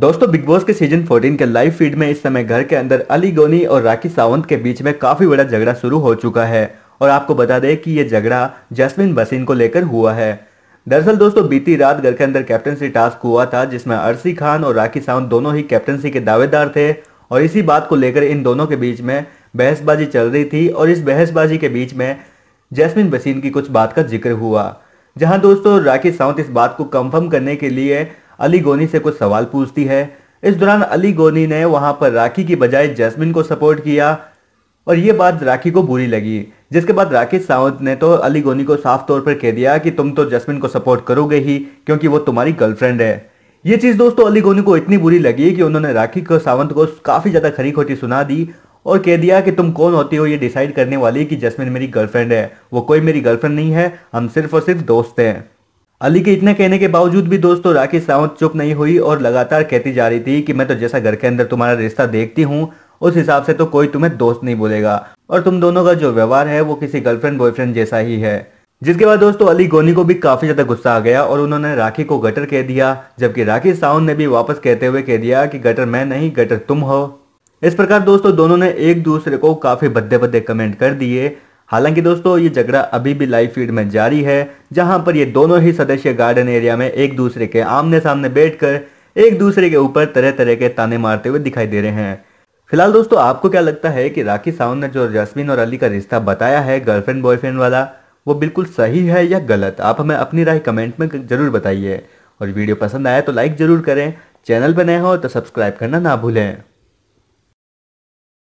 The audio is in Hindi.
दोस्तों बिग बॉस के सीजन 14 के लाइव फीड में इस समय घर के अंदर अली गोनी और राखी सावंत के बीच में काफी बड़ा झगड़ा शुरू हो चुका है और आपको बता दें कि ये झगड़ा जैस्मिन बसीन को लेकर हुआ है दरअसल दोस्तों बीती रात घर के अंदर कैप्टनसी टास्क हुआ था जिसमें अरसी खान और राखी सावंत दोनों ही कैप्टनसी के दावेदार थे और इसी बात को लेकर इन दोनों के बीच में बहसबाजी चल रही थी और इस बहसबाजी के बीच में जैस्मिन बसीन की कुछ बात का जिक्र हुआ जहां दोस्तों राखी सावंत इस बात को कंफर्म करने के लिए अली गोनी से कुछ सवाल पूछती है इस दौरान अली गोनी ने वहां पर राखी की बजाय जैस्मिन को सपोर्ट किया और ये बात राखी को बुरी लगी जिसके बाद राकेश सावंत ने तो अली गोनी को साफ तौर पर कह दिया कि तुम तो जैस्मिन को सपोर्ट करोगे ही क्योंकि वो तुम्हारी गर्लफ्रेंड है ये चीज दोस्तों अली गोनी को इतनी बुरी लगी कि उन्होंने राखी को सावंत को काफी ज्यादा खरी खोटी सुना दी और कह दिया कि तुम कौन होती हो ये डिसाइड करने वाली कि जैस्मिन मेरी गर्लफ्रेंड है वो कोई मेरी गर्लफ्रेंड नहीं है हम सिर्फ और सिर्फ दोस्त हैं अली के इतना कहने के बावजूद भी दोस्तों तो राखी सावंत चुप नहीं हुई और लगातार कहती जा रही थी कि मैं तो जैसा घर के अंदर तुम्हारा रिश्ता देखती हूँ उस हिसाब से तो कोई तुम्हें दोस्त नहीं बोलेगा और तुम दोनों का जो व्यवहार है वो किसी गर्लफ्रेंड बॉयफ्रेंड जैसा ही है जिसके बाद दोस्तों अली गोनी को भी काफी ज्यादा गुस्सा आ गया और उन्होंने राखी को गटर कह दिया जबकि राखी सावंत ने भी वापस कहते हुए कह दिया कि गटर मैं नहीं गटर तुम हो इस प्रकार दोस्तों दोनों ने एक दूसरे को काफी बद्दे बद्दे कमेंट कर दिए हालांकि दोस्तों ये झगड़ा अभी भी लाइव फीड में जारी है जहां पर ये दोनों ही सदस्य गार्डन एरिया में एक दूसरे के आमने सामने बैठकर एक दूसरे के ऊपर तरह तरह के ताने मारते हुए दिखाई दे रहे हैं फिलहाल दोस्तों आपको क्या लगता है कि राखी सावंत ने जो जसमीन और अली का रिश्ता बताया है गर्लफ्रेंड बॉयफ्रेंड वाला वो बिल्कुल सही है या गलत आप हमें अपनी राय कमेंट में जरूर बताइए और वीडियो पसंद आया तो लाइक जरूर करें चैनल पर नए हो तो सब्सक्राइब करना ना भूलें